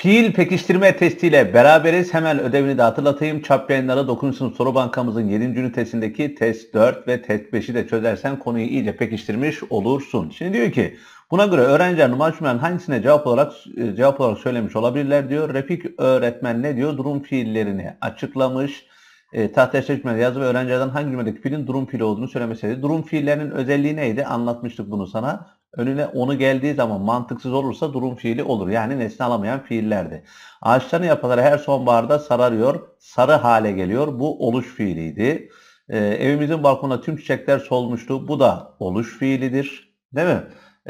Fiil pekiştirme testiyle beraberiz. Hemen ödevini de hatırlatayım. Çap yayınları 9. soru bankamızın 7. ünitesindeki test 4 ve test 5'i de çözersen konuyu iyice pekiştirmiş olursun. Şimdi diyor ki buna göre öğrenciler numara hangisine cevap olarak e, cevap olarak söylemiş olabilirler diyor. Refik öğretmen ne diyor? Durum fiillerini açıklamış e, tahtaya çeşitmeleri yazı ve öğrencilerden hangi cümledeki fiilin durum fiili olduğunu söylemeseydi. Durum fiillerinin özelliği neydi? Anlatmıştık bunu sana. Önüne onu geldiği zaman mantıksız olursa durum fiili olur. Yani nesne alamayan fiillerdi. Ağaçların yapıları her sonbaharda sararıyor, sarı hale geliyor. Bu oluş fiiliydi. E, evimizin balkonunda tüm çiçekler solmuştu. Bu da oluş fiilidir. Değil mi?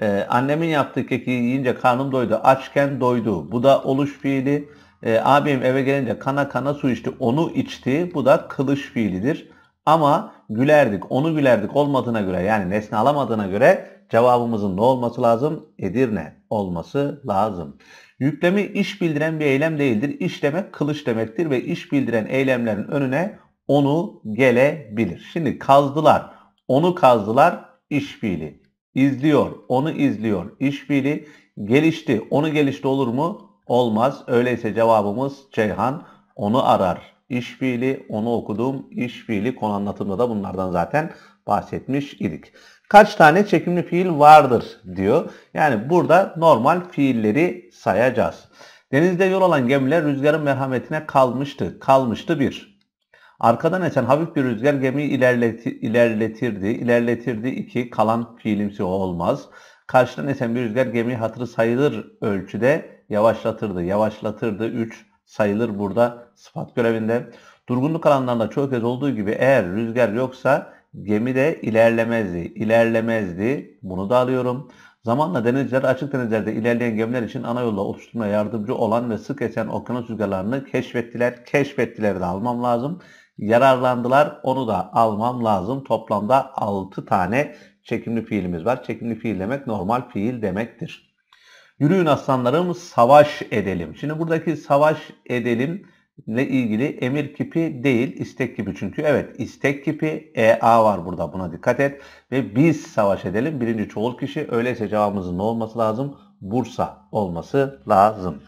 E, annemin yaptığı keki yiyince karnım doydu. Açken doydu. Bu da oluş fiili. E, abim eve gelince kana kana su içti. Onu içti. Bu da kılıç fiilidir. Ama gülerdik, onu gülerdik olmadığına göre yani nesne alamadığına göre cevabımızın ne olması lazım? Edirne olması lazım. Yüklemi iş bildiren bir eylem değildir. İş demek kılıç demektir ve iş bildiren eylemlerin önüne onu gelebilir. Şimdi kazdılar, onu kazdılar iş fiili. İzliyor, onu izliyor iş fiili. Gelişti, onu gelişti olur mu? Olmaz. Öyleyse cevabımız Ceyhan onu arar. İş fiili onu okuduğum iş fiili konu anlatımda da bunlardan zaten bahsetmiş idik. Kaç tane çekimli fiil vardır diyor. Yani burada normal fiilleri sayacağız. Denizde yol alan gemiler rüzgarın merhametine kalmıştı. Kalmıştı bir. Arkadan esen hafif bir rüzgar gemiyi ilerleti, ilerletirdi. İlerletirdi iki. Kalan fiilimsi olmaz. Karşıdan esen bir rüzgar gemiyi hatırı sayılır ölçüde yavaşlatırdı. Yavaşlatırdı 3 sayılır burada sıfat görevinde. Durgunluk alanlarında çoğu kez olduğu gibi eğer rüzgar yoksa gemi de ilerlemezdi. İlerlemezdi. Bunu da alıyorum. Zamanla denizler, açık denizlerde ilerleyen gemiler için ana yolla oluşturmaya yardımcı olan ve sık esen okyanus rüzgarlarını keşfettiler. Keşfettileri de almam lazım. Yararlandılar onu da almam lazım. Toplamda 6 tane çekimli fiilimiz var. Çekimli fiil demek normal fiil demektir. Yürüyün aslanlarım savaş edelim. Şimdi buradaki savaş edelim ile ilgili emir kipi değil istek kipi çünkü evet istek kipi EA var burada buna dikkat et ve biz savaş edelim birinci çoğul kişi öyleyse cevabımızın ne olması lazım Bursa olması lazım.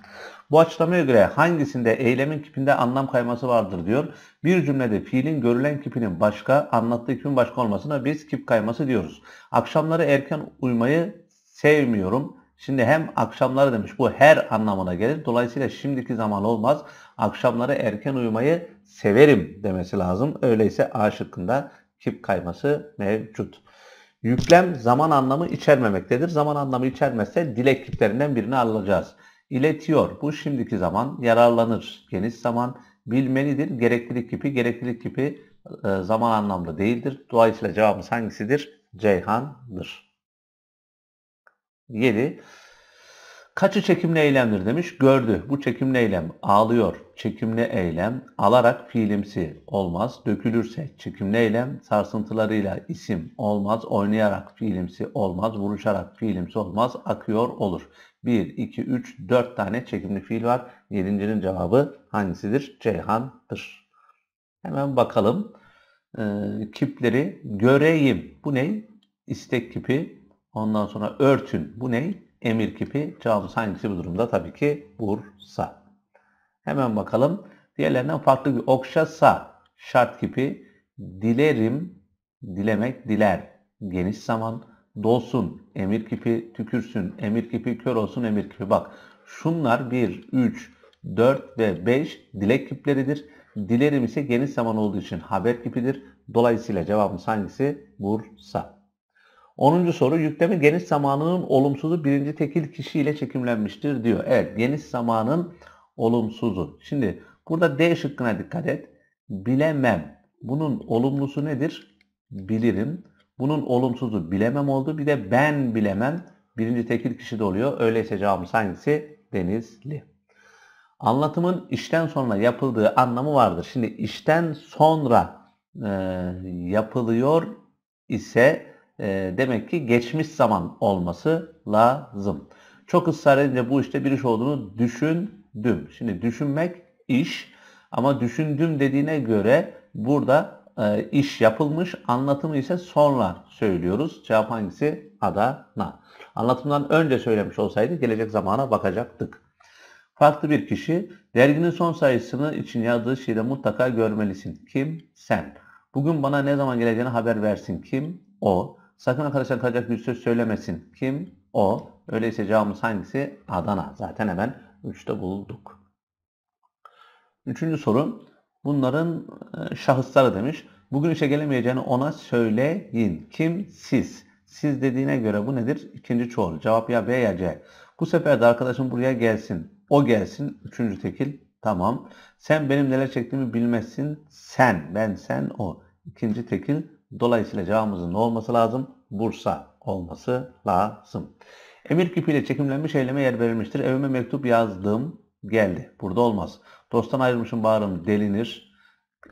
Bu açıklamaya göre hangisinde eylemin kipinde anlam kayması vardır diyor. Bir cümlede fiilin görülen kipinin başka, anlattığı kipin başka olmasına biz kip kayması diyoruz. Akşamları erken uyumayı sevmiyorum. Şimdi hem akşamları demiş bu her anlamına gelir. Dolayısıyla şimdiki zaman olmaz. Akşamları erken uyumayı severim demesi lazım. Öyleyse A şıkkında kip kayması mevcut. Yüklem zaman anlamı içermemektedir. Zaman anlamı içermezse dilek kiplerinden birini alacağız. İletiyor. Bu şimdiki zaman. Yararlanır. Geniş zaman. Bilmelidir. Gereklilik kipi. Gereklilik kipi e, zaman anlamlı değildir. Dolayısıyla cevabımız hangisidir? Ceyhan'dır. 7. Kaçı çekimli eylemdir demiş. Gördü. Bu çekimli eylem ağlıyor. Çekimli eylem alarak fiilimsi olmaz. Dökülürse çekimli eylem sarsıntılarıyla isim olmaz. Oynayarak fiilimsi olmaz. Vuruşarak fiilimsi olmaz. Akıyor olur. 1, 2, 3, 4 tane çekimli fiil var. Yedincinin cevabı hangisidir? Ceyhan'dır. Hemen bakalım. Ee, kipleri göreyim. Bu ne? İstek kipi Ondan sonra örtün. Bu ne? Emir kipi. Cevabımız hangisi bu durumda? Tabii ki Bursa. Hemen bakalım. Diğerlerinden farklı bir okşasa şart kipi. Dilerim, dilemek, diler. Geniş zaman. Dolsun, emir kipi, tükürsün, emir kipi, kör olsun, emir kipi. Bak şunlar 1, 3, 4 ve 5 dilek kipleridir. Dilerim ise geniş zaman olduğu için haber kipidir. Dolayısıyla cevabımız hangisi? Bursa. 10. soru yükleme geniş zamanının olumsuzu birinci tekil kişiyle çekimlenmiştir diyor. Evet geniş zamanın olumsuzu. Şimdi burada D şıkkına dikkat et. Bilemem. Bunun olumlusu nedir? Bilirim. Bunun olumsuzu bilemem oldu. Bir de ben bilemem. Birinci tekil kişi de oluyor. Öyleyse cevabımız hangisi? Denizli. Anlatımın işten sonra yapıldığı anlamı vardır. Şimdi işten sonra e, yapılıyor ise ee, demek ki geçmiş zaman olması lazım. Çok ısrar edince bu işte bir iş olduğunu düşündüm. Şimdi düşünmek iş ama düşündüm dediğine göre burada e, iş yapılmış. Anlatımı ise sonra söylüyoruz. Cevap hangisi? Adana. Anlatımdan önce söylemiş olsaydı gelecek zamana bakacaktık. Farklı bir kişi derginin son sayısını için yazdığı şiire mutlaka görmelisin. Kim? Sen. Bugün bana ne zaman geleceğini haber versin. Kim? O. Sakın arkadaşlar kalacak bir söz söylemesin. Kim? O. Öyleyse cevabımız hangisi? Adana. Zaten hemen 3'te bulduk. Üçüncü soru. Bunların e, şahısları demiş. Bugün işe gelemeyeceğini ona söyleyin. Kim? Siz. Siz dediğine göre bu nedir? İkinci çoğul. Cevap ya B ya C. Bu sefer de arkadaşım buraya gelsin. O gelsin. Üçüncü tekil. Tamam. Sen benim neler çektiğimi bilmezsin. Sen. Ben sen o. İkinci tekil. Dolayısıyla cevabımızın ne olması lazım? Bursa olması lazım. Emir küpüyle çekimlenmiş eyleme yer verilmiştir. Evime mektup yazdım geldi. Burada olmaz. Dosttan ayrılmışım bağrım delinir.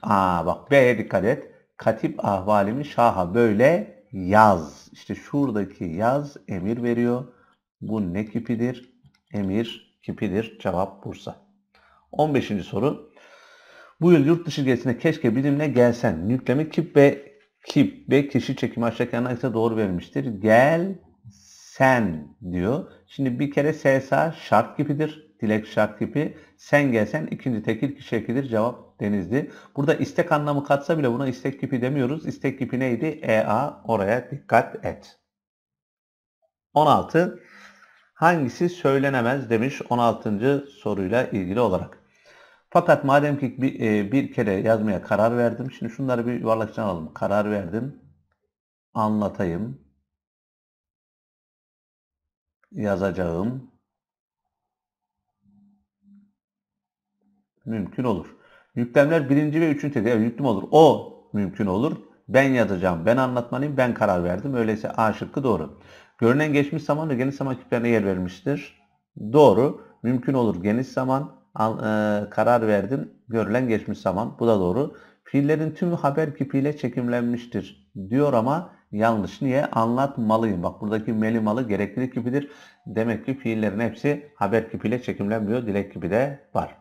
Aa bak B'ye dikkat et. Katip ahvalimi şaha böyle yaz. İşte şuradaki yaz emir veriyor. Bu ne küpidir? Emir küpidir. Cevap Bursa. 15. soru. Bu yıl yurt dışı gezisine keşke bizimle gelsen. Nükleme kip ve ki ve kişi çekimi aşağıdaki hangisi doğru verilmiştir? Gel sen diyor. Şimdi bir kere SSA şart gibidir. Dilek şart gibi. Sen gelsen ikinci tekil kişi ekidir. Cevap Denizdi. Burada istek anlamı katsa bile buna istek gibi demiyoruz. İstek gibi neydi? EA oraya dikkat et. 16. Hangisi söylenemez demiş 16. soruyla ilgili olarak. Fakat madem ki bir, e, bir kere yazmaya karar verdim. Şimdi şunları bir yuvarlak için alalım. Karar verdim. Anlatayım. Yazacağım. Mümkün olur. Yüklemler birinci ve üçüncü tekrar. Yani yüklüm olur. O mümkün olur. Ben yazacağım. Ben anlatmalıyım. Ben karar verdim. Öyleyse A şıkkı doğru. Görünen geçmiş zaman ve geniş zaman küplerine yer vermiştir. Doğru. Mümkün olur geniş zaman al, e, karar verdin. Görülen geçmiş zaman. Bu da doğru. Fiillerin tüm haber kipiyle çekimlenmiştir diyor ama yanlış. Niye? Anlatmalıyım. Bak buradaki meli malı gerekli kipidir. Demek ki fiillerin hepsi haber kipiyle çekimlenmiyor. Dilek kipi de var.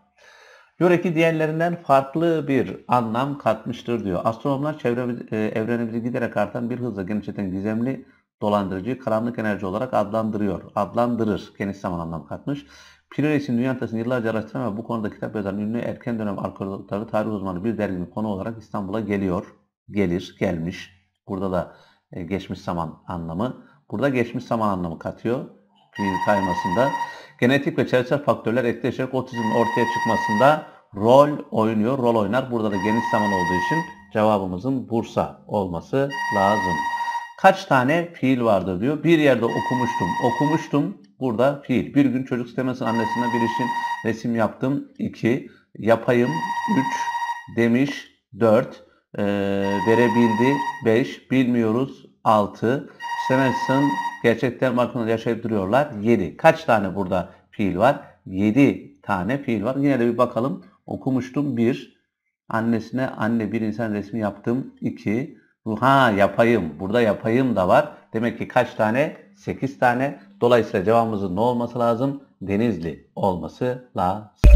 Diyor ki diğerlerinden farklı bir anlam katmıştır diyor. Astronomlar çevre, e, evrenimizi giderek artan bir hızla genişleten gizemli dolandırıcı karanlık enerji olarak adlandırıyor. Adlandırır. Geniş zaman anlam katmış. Pinot için dünya haritasını yıllarca araştıran ve bu konuda kitap yazan ünlü erken dönem arkeologları tarih uzmanı bir derginin konu olarak İstanbul'a geliyor. Gelir, gelmiş. Burada da e, geçmiş zaman anlamı. Burada geçmiş zaman anlamı katıyor. Bir kaymasında. Genetik ve çevresel faktörler etkileşerek otizmin ortaya çıkmasında rol oynuyor, rol oynar. Burada da geniş zaman olduğu için cevabımızın Bursa olması lazım. Kaç tane fiil vardır diyor. Bir yerde okumuştum, okumuştum, Burada fiil. Bir gün çocuk istemesi annesine bir işin resim yaptım. 2. Yapayım. 3. Demiş. 4. E, verebildi. 5. Bilmiyoruz. 6. İstemezsin. Gerçekten bakın yaşayıp duruyorlar. 7. Kaç tane burada fiil var? 7 tane fiil var. Yine de bir bakalım. Okumuştum. 1. Annesine anne bir insan resmi yaptım. 2. Ha yapayım. Burada yapayım da var. Demek ki kaç tane 8 tane. Dolayısıyla cevabımızın ne olması lazım? Denizli olması lazım.